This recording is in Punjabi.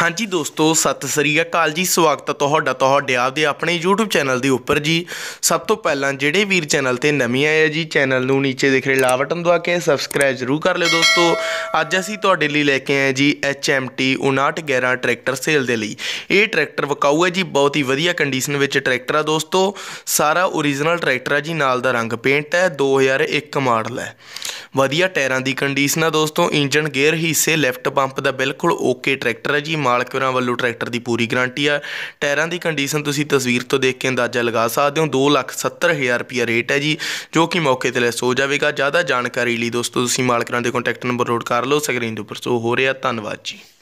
ਹਾਂਜੀ ਦੋਸਤੋ ਸਤਿ ਸ੍ਰੀ ਅਕਾਲ ਜੀ ਸਵਾਗਤ ਹੈ ਤੁਹਾਡਾ ਤੁਹਾਡੇ ਆਪਦੇ ਆਪਣੇ YouTube ਚੈਨਲ ਦੇ ਉੱਪਰ ਜੀ ਸਭ ਤੋਂ ਪਹਿਲਾਂ ਜਿਹੜੇ ਵੀਰ ਚੈਨਲ ਤੇ ਨਵੇਂ ਆਏ ਆ ਜੀ ਚੈਨਲ ਨੂੰ ਨੀਚੇ ਦਿਖ ਰਹੇ ਲਾਲ ਬਟਨ ਦਵਾ ਕੇ ਸਬਸਕ੍ਰਾਈਬ ਜ਼ਰੂਰ ਕਰ ਲਿਓ ਦੋਸਤੋ ਅੱਜ ਅਸੀਂ ਤੁਹਾਡੇ ਲਈ ਲੈ ਕੇ ਆਏ ਜੀ HMT 5911 ਟਰੈਕਟਰ ਸੇਲ ਦੇ ਲਈ ਇਹ ਟਰੈਕਟਰ ਵਕਾਊ ਹੈ ਜੀ ਬਹੁਤ ਹੀ ਵਧੀਆ ਕੰਡੀਸ਼ਨ ਵਿੱਚ ਟਰੈਕਟਰ ਆ ਦੋਸਤੋ ਸਾਰਾ origignal ਟਰੈਕਟਰ ਆ ਜੀ ਨਾਲ ਦਾ ਰੰਗ ਪੇਂਟ ਹੈ 2001 ਮਾਡਲ ਹੈ ਵਧੀਆ ਟਾਇਰਾਂ ਦੀ ਕੰਡੀਸ਼ਨ ਆ ਦੋਸਤੋ ਇੰਜਨ ਗੇਅਰ ਹਿੱਸੇ ਲੈਫਟ ਪੰਪ ਦਾ ਬਿਲਕੁਲ ਓਕੇ ਟਰੈਕਟਰ ਹੈ ਜੀ ਮਾਲਕ ਹੋਰਾਂ ਵੱਲੋਂ ਟਰੈਕਟਰ ਦੀ ਪੂਰੀ ਗਾਰੰਟੀ ਆ ਟਾਇਰਾਂ ਦੀ ਕੰਡੀਸ਼ਨ ਤੁਸੀਂ ਤਸਵੀਰ ਤੋਂ ਦੇਖ ਕੇ ਅੰਦਾਜ਼ਾ ਲਗਾ ਸਕਦੇ ਹੋ 270000 ਰੁਪਏ ਰੇਟ ਹੈ ਜੀ ਜੋ ਕਿ ਮੌਕੇ ਤੇ ਲੈਸ ਹੋ ਜਾਵੇਗਾ ਜ਼ਿਆਦਾ ਜਾਣਕਾਰੀ ਲਈ ਦੋਸਤੋ ਤੁਸੀਂ ਮਾਲਕ ਹੋਰਾਂ ਦੇ ਕੰਟੈਕਟ ਨੰਬਰ ਨੋਟ ਕਰ ਲਓ ਸਕਰੀਨ ਦੇ ਉੱਪਰ ਸੋ ਹੋ ਰਿਹਾ ਧੰਨਵਾਦ ਜੀ